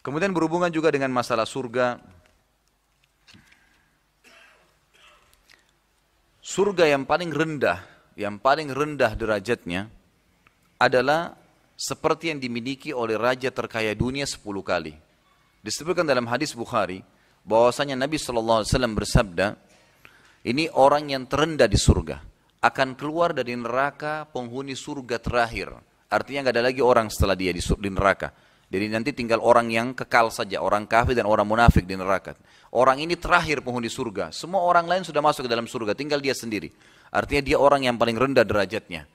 Kemudian berhubungan juga dengan masalah surga. Surga yang paling rendah, yang paling rendah derajatnya adalah seperti yang dimiliki oleh raja terkaya dunia 10 kali. Disebutkan dalam hadis Bukhari bahwasanya Nabi SAW bersabda, ini orang yang terendah di surga akan keluar dari neraka penghuni surga terakhir. Artinya nggak ada lagi orang setelah dia di neraka jadi nanti tinggal orang yang kekal saja, orang kafir dan orang munafik di neraka. Orang ini terakhir penghuni surga. Semua orang lain sudah masuk ke dalam surga, tinggal dia sendiri. Artinya dia orang yang paling rendah derajatnya.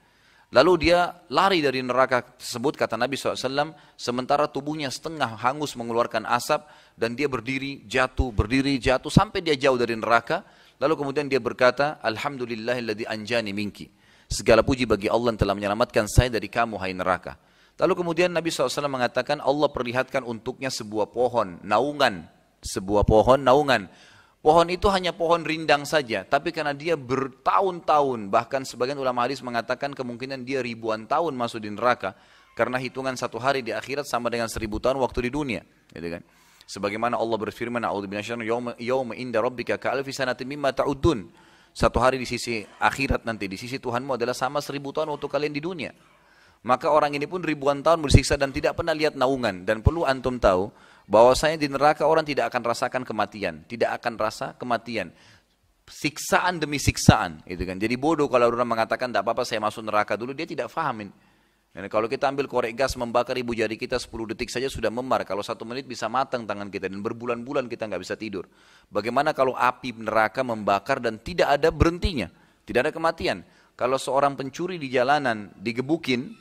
Lalu dia lari dari neraka tersebut, kata Nabi SAW, sementara tubuhnya setengah hangus mengeluarkan asap, dan dia berdiri, jatuh, berdiri, jatuh, sampai dia jauh dari neraka. Lalu kemudian dia berkata, Alhamdulillahilladzi anjani minki. Segala puji bagi Allah yang telah menyelamatkan saya dari kamu, hai neraka. Lalu kemudian Nabi SAW mengatakan Allah perlihatkan untuknya sebuah pohon, naungan. Sebuah pohon, naungan. Pohon itu hanya pohon rindang saja, tapi karena dia bertahun-tahun, bahkan sebagian ulama hadis mengatakan kemungkinan dia ribuan tahun masuk di neraka, karena hitungan satu hari di akhirat sama dengan seribu tahun waktu di dunia. Gitu kan? Sebagaimana Allah berfirman, yawma yauma inda rabbika ka'alfi mimma ta'udun." Satu hari di sisi akhirat nanti, di sisi Tuhanmu adalah sama seribu tahun waktu kalian di dunia. Maka orang ini pun ribuan tahun bersiksa dan tidak pernah lihat naungan. Dan perlu antum tahu, bahwa saya di neraka orang tidak akan rasakan kematian. Tidak akan rasa kematian. Siksaan demi siksaan. Gitu kan. Jadi bodoh kalau orang mengatakan, tidak apa-apa saya masuk neraka dulu, dia tidak fahamin. Dan kalau kita ambil korek gas membakar ibu jari kita 10 detik saja sudah memar. Kalau satu menit bisa matang tangan kita dan berbulan-bulan kita nggak bisa tidur. Bagaimana kalau api neraka membakar dan tidak ada berhentinya, tidak ada kematian. Kalau seorang pencuri di jalanan digebukin,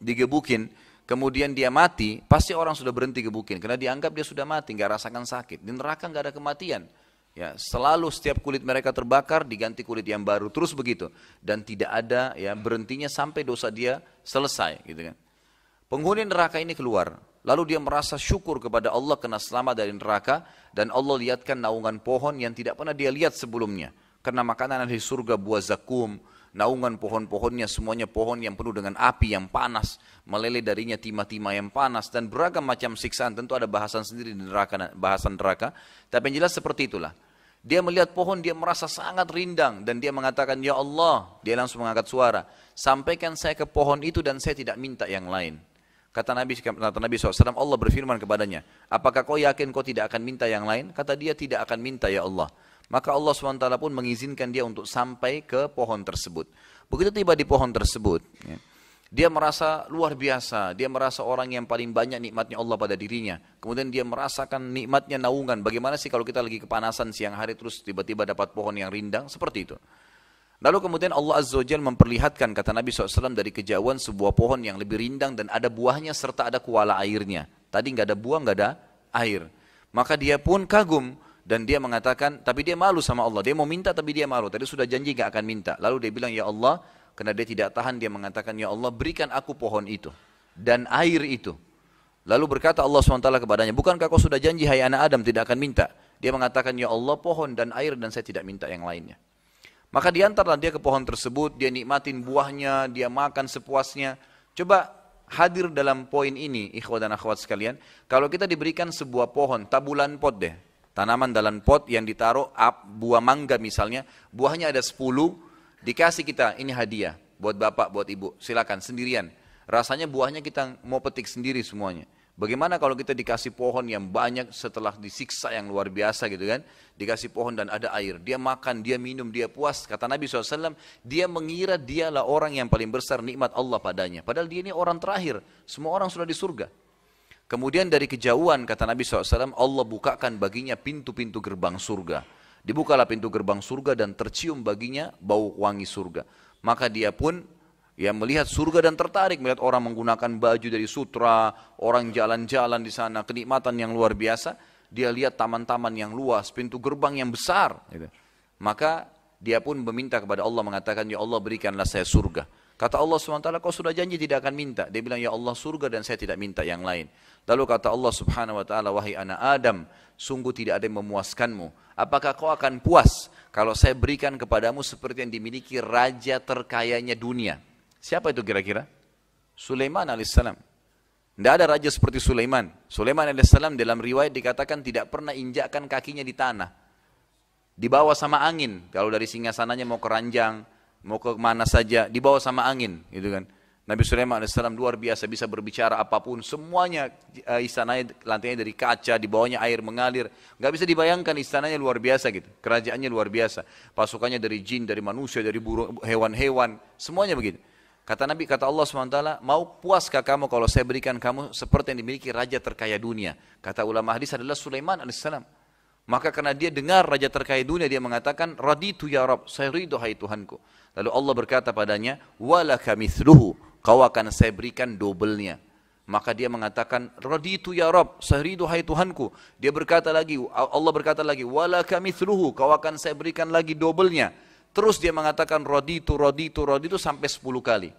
digebukin, kemudian dia mati, pasti orang sudah berhenti gebukin karena dianggap dia sudah mati, nggak rasakan sakit. Di neraka nggak ada kematian. Ya, selalu setiap kulit mereka terbakar diganti kulit yang baru terus begitu dan tidak ada ya berhentinya sampai dosa dia selesai gitu kan. Penghuni neraka ini keluar, lalu dia merasa syukur kepada Allah karena selamat dari neraka dan Allah lihatkan naungan pohon yang tidak pernah dia lihat sebelumnya karena makanan dari surga buah zakum, naungan pohon-pohonnya semuanya pohon yang penuh dengan api yang panas, meleleh darinya timah-timah yang panas dan beragam macam siksaan. Tentu ada bahasan sendiri di neraka, bahasan neraka. Tapi yang jelas seperti itulah. Dia melihat pohon, dia merasa sangat rindang dan dia mengatakan, "Ya Allah." Dia langsung mengangkat suara, "Sampaikan saya ke pohon itu dan saya tidak minta yang lain." Kata Nabi, kata Nabi SAW, Allah berfirman kepadanya, apakah kau yakin kau tidak akan minta yang lain? Kata dia, tidak akan minta ya Allah. Maka Allah SWT pun mengizinkan dia untuk sampai ke pohon tersebut. Begitu tiba di pohon tersebut, ya, dia merasa luar biasa, dia merasa orang yang paling banyak nikmatnya Allah pada dirinya. Kemudian dia merasakan nikmatnya naungan. Bagaimana sih kalau kita lagi kepanasan siang hari terus tiba-tiba dapat pohon yang rindang? Seperti itu. Lalu kemudian Allah Azza wa memperlihatkan kata Nabi SAW dari kejauhan sebuah pohon yang lebih rindang dan ada buahnya serta ada kuala airnya. Tadi nggak ada buah, nggak ada air. Maka dia pun kagum dan dia mengatakan tapi dia malu sama Allah dia mau minta tapi dia malu tadi sudah janji gak akan minta lalu dia bilang ya Allah karena dia tidak tahan dia mengatakan ya Allah berikan aku pohon itu dan air itu lalu berkata Allah SWT kepadanya bukankah kau sudah janji hai anak Adam tidak akan minta dia mengatakan ya Allah pohon dan air dan saya tidak minta yang lainnya maka diantarlah dia ke pohon tersebut dia nikmatin buahnya dia makan sepuasnya coba hadir dalam poin ini ikhwan dan akhwat sekalian kalau kita diberikan sebuah pohon tabulan pot deh Tanaman dalam pot yang ditaruh up, buah mangga misalnya, buahnya ada 10, dikasih kita, ini hadiah buat bapak, buat ibu, silakan sendirian. Rasanya buahnya kita mau petik sendiri semuanya. Bagaimana kalau kita dikasih pohon yang banyak setelah disiksa yang luar biasa gitu kan. Dikasih pohon dan ada air. Dia makan, dia minum, dia puas. Kata Nabi SAW, dia mengira dialah orang yang paling besar nikmat Allah padanya. Padahal dia ini orang terakhir. Semua orang sudah di surga. Kemudian dari kejauhan kata Nabi SAW, Allah bukakan baginya pintu-pintu gerbang surga. Dibukalah pintu gerbang surga dan tercium baginya bau wangi surga. Maka dia pun ya melihat surga dan tertarik melihat orang menggunakan baju dari sutra, orang jalan-jalan di sana, kenikmatan yang luar biasa. Dia lihat taman-taman yang luas, pintu gerbang yang besar. Gitu. Maka dia pun meminta kepada Allah mengatakan, Ya Allah berikanlah saya surga. Kata Allah SWT, kau sudah janji tidak akan minta. Dia bilang, ya Allah surga dan saya tidak minta yang lain. Lalu kata Allah Subhanahu Wa Taala, wahai anak Adam, sungguh tidak ada yang memuaskanmu. Apakah kau akan puas kalau saya berikan kepadamu seperti yang dimiliki raja terkayanya dunia? Siapa itu kira-kira? Sulaiman alaihissalam. Tidak ada raja seperti Sulaiman. Sulaiman alaihissalam dalam riwayat dikatakan tidak pernah injakkan kakinya di tanah. Dibawa sama angin. Kalau dari singgasananya mau keranjang, mau ke mana saja, dibawa sama angin, gitu kan. Nabi Sulaiman AS luar biasa bisa berbicara apapun, semuanya eh, istananya lantainya dari kaca, di bawahnya air mengalir, nggak bisa dibayangkan istananya luar biasa gitu, kerajaannya luar biasa, pasukannya dari jin, dari manusia, dari burung, hewan-hewan, semuanya begitu. Kata Nabi, kata Allah SWT, mau puaskah kamu kalau saya berikan kamu seperti yang dimiliki raja terkaya dunia? Kata ulama hadis adalah Sulaiman alaihissalam. Maka karena dia dengar raja terkait dunia dia mengatakan raditu ya rab, saya ridho hai Tuhanku. Lalu Allah berkata padanya, "Walaka mithluhu." Kau akan saya berikan dobelnya. Maka dia mengatakan, "Raditu ya rab, saya ridho hai Tuhanku." Dia berkata lagi, Allah berkata lagi, "Walaka mithluhu." Kau akan saya berikan lagi dobelnya. Terus dia mengatakan raditu, raditu, raditu sampai 10 kali.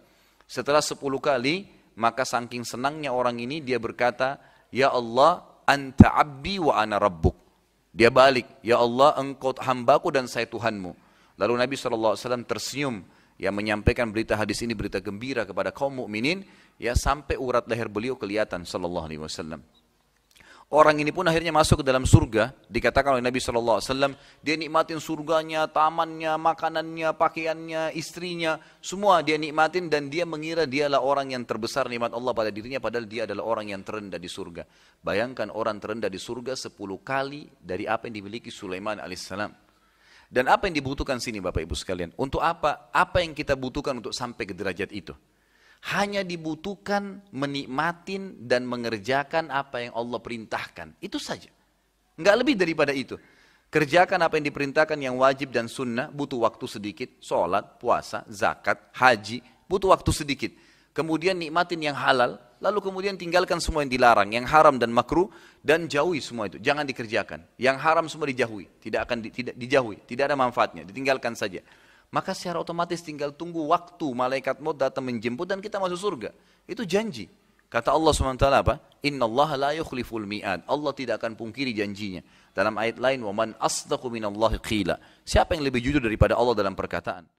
Setelah 10 kali, maka saking senangnya orang ini dia berkata, "Ya Allah, anta abdi wa ana rabbuk." Dia balik, Ya Allah engkau hambaku dan saya Tuhanmu. Lalu Nabi SAW tersenyum yang menyampaikan berita hadis ini berita gembira kepada kaum mukminin ya sampai urat leher beliau kelihatan sallallahu alaihi wasallam. Orang ini pun akhirnya masuk ke dalam surga, dikatakan oleh Nabi Shallallahu Alaihi Wasallam dia nikmatin surganya, tamannya, makanannya, pakaiannya, istrinya, semua dia nikmatin dan dia mengira dialah orang yang terbesar nikmat Allah pada dirinya, padahal dia adalah orang yang terendah di surga. Bayangkan orang terendah di surga sepuluh kali dari apa yang dimiliki Sulaiman alaihissalam. Dan apa yang dibutuhkan sini Bapak Ibu sekalian? Untuk apa? Apa yang kita butuhkan untuk sampai ke derajat itu? hanya dibutuhkan menikmatin dan mengerjakan apa yang Allah perintahkan. Itu saja. Enggak lebih daripada itu. Kerjakan apa yang diperintahkan yang wajib dan sunnah, butuh waktu sedikit, sholat, puasa, zakat, haji, butuh waktu sedikit. Kemudian nikmatin yang halal, lalu kemudian tinggalkan semua yang dilarang, yang haram dan makruh, dan jauhi semua itu. Jangan dikerjakan. Yang haram semua dijauhi, tidak akan di, tidak dijauhi, tidak ada manfaatnya, ditinggalkan saja maka secara otomatis tinggal tunggu waktu malaikat maut datang menjemput dan kita masuk surga. Itu janji. Kata Allah SWT apa? Inna Allah la yukhliful mi'ad. Allah tidak akan pungkiri janjinya. Dalam ayat lain, وَمَنْ أَصْدَقُ مِنَ اللَّهِ قِيلًا. Siapa yang lebih jujur daripada Allah dalam perkataan?